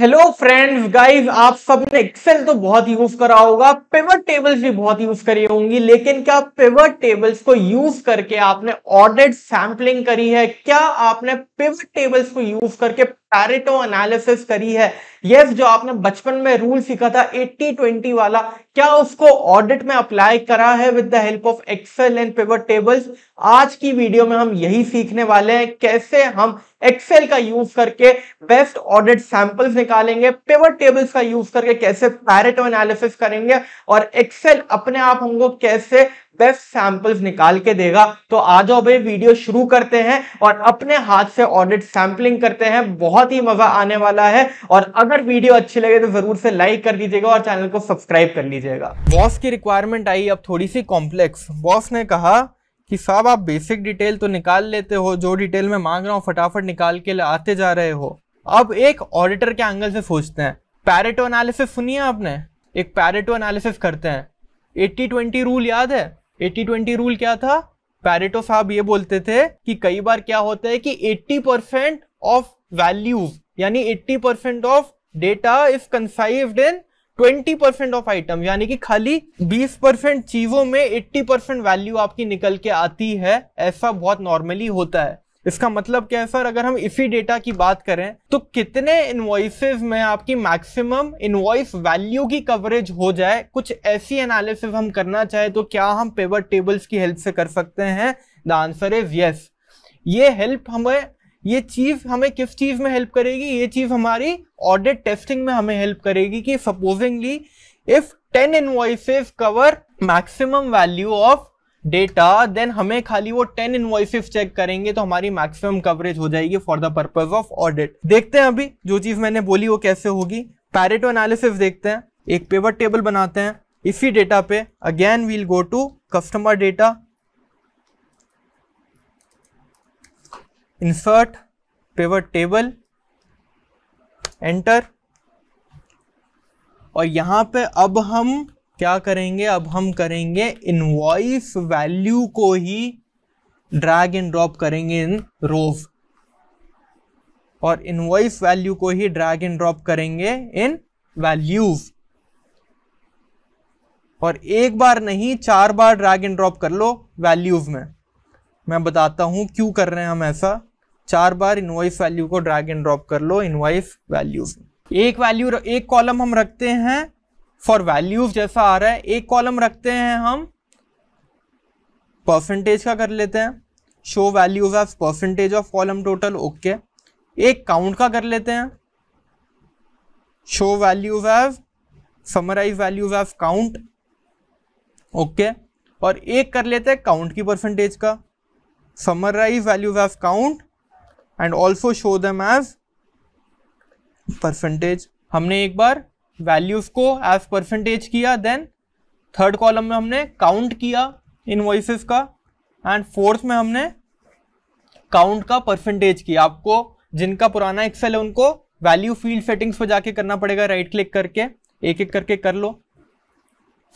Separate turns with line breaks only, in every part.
hello friends guys आप सबने Excel तो बहुत यूज करा होगा पेवर टेबल्स भी बहुत यूज करी होंगी लेकिन क्या पेवर टेबल्स को यूज करके आपने ऑडिट सैम्पलिंग करी है क्या आपने पेवर टेबल्स को यूज करके पैरेटो एनालिसिस करी है यस yes, जो आपने बचपन में रूल सीखा था 80-20 वाला क्या उसको ऑडिट में अप्लाई करा है with the help of Excel and pivot tables आज की वीडियो में हम यही सीखने वाले हैं कैसे हम एक्सेल का यूज करके बेस्ट ऑडिट सैंपल्स निकालेंगे पेवर टेबल्स का यूज करके कैसे पैरेटो एनालिसिस करेंगे और एक्सेल अपने आप हमको कैसे बेस्ट सैंपल्स निकाल के देगा तो आ जाओ भाई वीडियो शुरू करते हैं और अपने हाथ से ऑडिट सैंपलिंग करते हैं बहुत ही मजा आने वाला है और अगर वीडियो अच्छी लगे तो जरूर से लाइक कर दीजिएगा और चैनल को सब्सक्राइब कर लीजिएगा बॉस की रिक्वायरमेंट आई अब थोड़ी सी कॉम्प्लेक्स बॉस ने कहा कि साहब आप बेसिक डिटेल तो निकाल लेते हो जो डिटेल मैं मांग रहा हूँ फटाफट निकाल के आते जा रहे हो अब एक ऑडिटर के एंगल से सोचते हैं पैरेटो एनालिसिस सुनिए आपने एक पैरेटो एनालिसिस करते हैं 80 ट्वेंटी रूल याद है एट्टी ट्वेंटी रूल क्या था पैरेटो साहब ये बोलते थे कि कई बार क्या होता है कि एट्टी परसेंट ऑफ वैल्यूज यानी eighty percent of data is conceived in twenty percent of item यानी कि खाली बीस परसेंट चीजों में एट्टी परसेंट वैल्यू आपकी निकल के आती है ऐसा बहुत नॉर्मली होता है इसका मतलब क्या है सर अगर हम इसी डेटा की बात करें तो कितने इन्वॉइसेज में आपकी मैक्सिमम इन्वॉइस वैल्यू की कवरेज हो जाए कुछ ऐसी एनालिसिस हम करना चाहे तो क्या हम पेवर टेबल्स की हेल्प से कर सकते हैं द आंसर इज यस ये हेल्प हमें ये चीज हमें किस चीज में हेल्प करेगी ये चीज हमारी ऑडिट टेस्टिंग में हमें हेल्प करेगी कि supposingly if 10 invoices cover maximum value of data then हमें खाली वो टेन इन्वॉइसिस चेक करेंगे तो हमारी मैक्सिमम कवरेज हो जाएगी for the purpose of audit देखते हैं अभी जो चीज मैंने बोली वो कैसे होगी पैरेटो एनालिसिस देखते हैं एक पेवर टेबल बनाते हैं इसी डेटा पे again we'll go to customer data insert pivot table enter और यहां पे अब हम क्या करेंगे अब हम करेंगे इनवॉइस वैल्यू को ही ड्रैग एंड ड्रॉप करेंगे इन रोव और इनवॉइस वैल्यू को ही ड्रैग एंड ड्रॉप करेंगे इन वैल्यूज और एक बार नहीं चार बार ड्रैग एंड ड्रॉप कर लो वैल्यूज में मैं बताता हूं क्यों कर रहे हैं हम ऐसा चार बार इनवॉइस वैल्यू को ड्रैग एंड ड्रॉप कर लो इनवॉइस वैल्यूज एक वैल्यू एक कॉलम हम रखते हैं फॉर वैल्यूज जैसा आ रहा है एक कॉलम रखते हैं हम परसेंटेज का कर लेते हैं show values as percentage of column total okay एक काउंट का कर लेते हैं show values as summarise values as count okay और एक कर लेते हैं काउंट की परसेंटेज का summarise values as count and also show them as percentage हमने एक बार वैल्यूज को एज परसेंटेज किया देन थर्ड कॉलम में हमने काउंट किया इन का एंड फोर्थ में हमने काउंट का परसेंटेज किया आपको जिनका पुराना एक्सेल है उनको वैल्यू फील्ड सेटिंग्स पर जाके करना पड़ेगा राइट क्लिक करके एक एक करके कर लो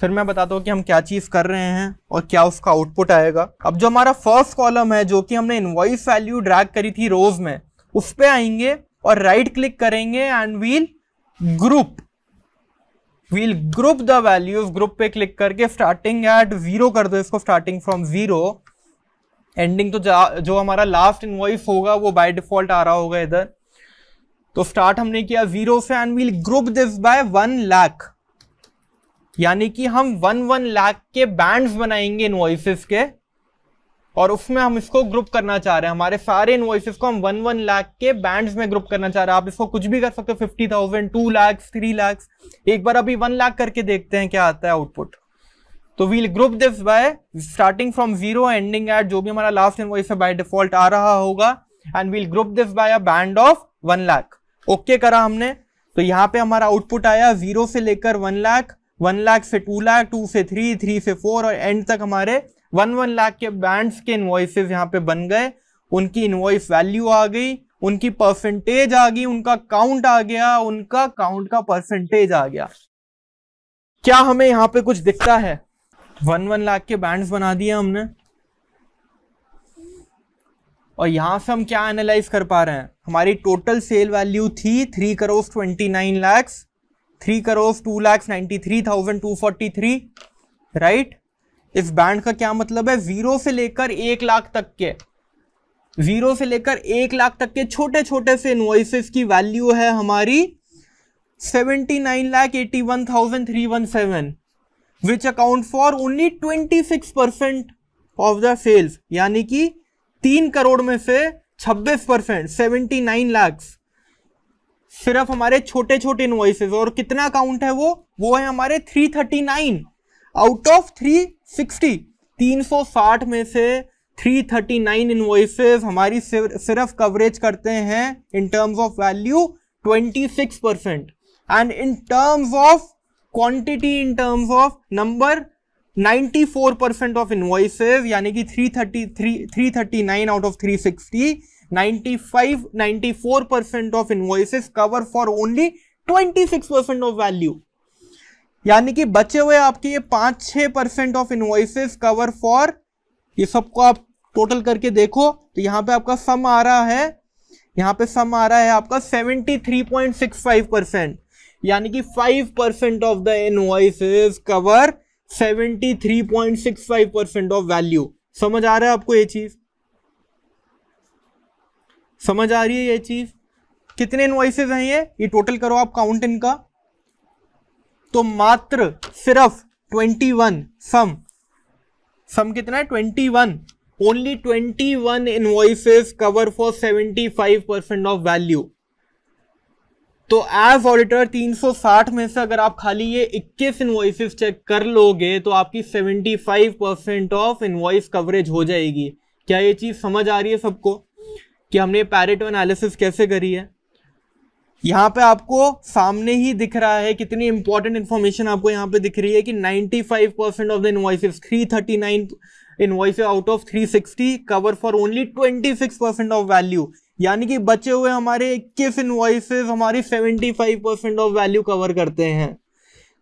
फिर मैं बताता हूँ कि हम क्या चीज़ कर रहे हैं और क्या उसका आउटपुट आएगा अब जो हमारा फर्स्ट कॉलम है जो कि हमने इन्वॉइस वैल्यू ड्रैग करी थी रोज में उस पर आएंगे और राइट right क्लिक करेंगे and we'll group we'll group the values group पे क्लिक करके स्टार्टिंग एट जीरो कर दो इसको स्टार्टिंग फ्रॉम जीरो एंडिंग तो जो हमारा लास्ट इन्वॉइस होगा वो बाय डिफॉल्ट आ रहा होगा इधर तो स्टार्ट हमने किया जीरो से and we'll group this by one lakh यानी कि हम वन वन लाख के बैंड्स बनाएंगे इन्वॉइसिस के और उसमें हम इसको ग्रुप करना चाह रहे हैं हमारे सारे इन्वॉइसेस को हम वन वन लाख के बैंड्स में ग्रुप करना चाह रहे हैं आप इसको कुछ भी कर सकते हो fifty thousand two lakhs three lakhs एक बार अभी वन लाख करके देखते हैं क्या आता है आउटपुट तो we'll group this by starting from zero ending at जो भी हमारा लास्ट इन्वॉइस है बाय डिफॉल्ट आ रहा होगा and we'll group this by a band of one lakh okay करा हमने तो यहाँ पे हमारा आउटपुट आया जीरो से लेकर वन लाख वन लाख से टू लाख टू से थ्री थ्री से फोर और एंड तक हमारे वन वन लाख के बैंड्स के इन्वॉइसेज यहाँ पे बन गए उनकी इन्वॉइस वैल्यू आ गई उनकी परसेंटेज आ गई उनका काउंट आ गया उनका काउंट का परसेंटेज आ गया क्या हमें यहाँ पे कुछ दिखता है वन वन लाख के बैंड्स बना दिए हमने और यहां से हम क्या एनालाइज कर पा रहे हैं हमारी टोटल सेल वैल्यू थी three crore twenty nine lakhs three crores two lakhs ninety three thousand two forty three right इस बैंड का क्या मतलब है जीरो से लेकर एक लाख तक के जीरो से लेकर एक लाख तक के छोटे छोटे से इन्वॉइसेस की वैल्यू है हमारी seventy nine lakh eighty one thousand three one seven which account for only twenty six percent of the sales यानी कि तीन करोड़ में से छब्बीस परसेंट सेवेंटी नाइन लैक्स सिर्फ हमारे छोटे छोटे इन्वॉइसेस और कितना काउंट है वो वो है हमारे 339 आउट ऑफ 360 360 में से 339 इन्वॉइसेस हमारी सिर्फ कवरेज करते हैं in terms of value 26 percent and in terms of quantity in terms of number 94 percent of invoices यानी कि 333 339 out of 360 95 94 percent of invoices cover for only 26 percent of value यानी कि बचे हुए आपके ये पांच छह percent of invoices cover for ये सबको आप टोटल करके देखो तो यहाँ पे आपका सम आ रहा है यहाँ पे सम आ रहा है आपका 73.65 परसेंट यानी कि 5 percent of the invoices cover 73.65 percent of value समझ आ रहा है आपको ये चीज समझ आ रही है ये चीज कितने इनवाइसेज हैं ये ये टोटल करो आप काउंट इनका तो मात्र सिर्फ ट्वेंटी वन सम सम कितना है twenty one only twenty one invoices cover for seventy five percent of value तो एज ऑडिटर 360 में से अगर आप खाली ये 21 इन्वॉइसेस चेक कर लोगे तो आपकी 75 परसेंट ऑफ इन्वॉइस कवरेज हो जाएगी क्या ये चीज समझ आ रही है सबको कि हमने पैरेटो एनालिसिस कैसे करी है यहाँ पे आपको सामने ही दिख रहा है कितनी इंपॉर्टेंट इन्फॉर्मेशन आपको यहाँ पे दिख रही है कि 95 percent of the invoices 339 thirty out of 360 cover for only 26 percent of value यानी कि बचे हुए हमारे इक्कीस इन्वाइसेस हमारी 75 परसेंट ऑफ वैल्यू कवर करते हैं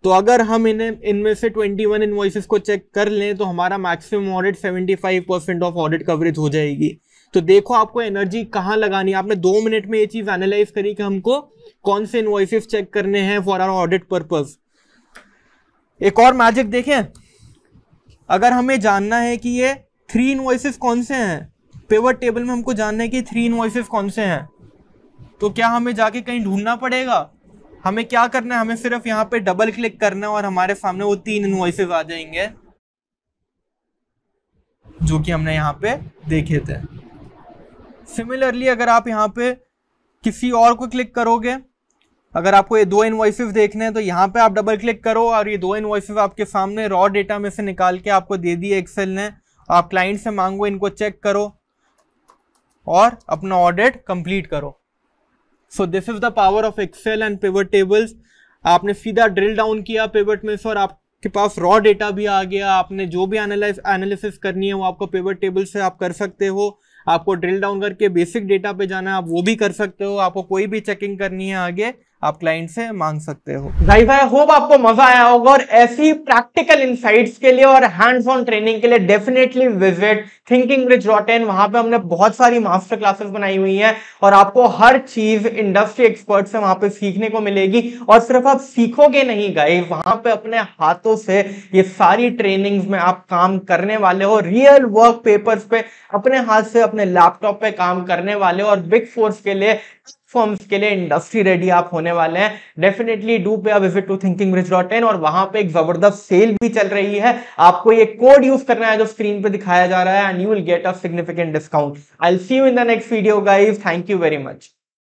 तो अगर हम इन्हें इनमें से 21 वन को चेक कर लें तो हमारा maximum audit seventy percent of audit coverage हो जाएगी तो देखो आपको एनर्जी कहाँ लगानी आपने दो मिनट में ये चीज एनालाइज करी कि हमको कौन से इन्वॉइसिस चेक करने हैं फॉर आर ऑडिट पर्पज एक और मैजिक देखें अगर हमें जानना है कि ये थ्री इन्वॉइसिस कौन से हैं पेवर टेबल में हमको जानना है कि थ्री इन्वॉइसिस कौन से हैं तो क्या हमें जाके कहीं ढूंढना पड़ेगा हमें क्या करना है हमें सिर्फ यहाँ पे डबल क्लिक करना है और हमारे सामने वो तीन इन्वॉइसेस आ जाएंगे जो कि हमने यहाँ पे देखे थे सिमिलरली अगर आप यहाँ पे किसी और को क्लिक करोगे अगर आपको ये दो इन्वॉइसेस देखने हैं तो यहाँ पे आप डबल क्लिक करो और ये दो इन्वॉइसेस आपके सामने रॉ डेटा में से निकाल के आपको दे दिए एक्सेल ने आप क्लाइंट से मांगो इनको चेक करो और अपना ऑडिट कंप्लीट करो so this is the power of Excel and pivot tables आपने सीधा ड्रिल डाउन किया पेवर में से और आपके पास रॉ डेटा भी आ गया आपने जो भी एनालिसिस करनी है वो आपको पेवर टेबल से आप कर सकते हो आपको ड्रिल डाउन करके बेसिक डेटा पे जाना है आप वो भी कर सकते हो आपको कोई भी चेकिंग करनी है आगे आप क्लाइंट से मांग सकते हो भाई भाई होप आपको मजा आया होगा और ऐसी प्रैक्टिकल इनसाइट्स के लिए और हैंड्स ऑन ट्रेनिंग के लिए definitely visit thinking rich dot in वहां पे हमने बहुत सारी मास्टर क्लासेस बनाई हुई हैं और आपको हर चीज इंडस्ट्री एक्सपर्ट से वहां पे सीखने को मिलेगी और सिर्फ आप सीखोगे नहीं गए वहां पे अपने हाथों से ये सारी ट्रेनिंग्स में आप काम करने वाले हो रियल वर्क पेपर्स पे अपने हाथ से अपने लैपटॉप पे काम करने वाले हो और बिग फोर्स के लिए फॉर्म्स के लिए इंडस्ट्री रेडी आप होने वाले हैं definitely do pay visit to thinking bridge dot in और वहां पे एक जबरदस्त सेल भी चल रही है आपको ये कोड यूज करना है जो स्क्रीन पे दिखाया जा रहा है and you will get a significant discount I see you in the next video guys thank you very much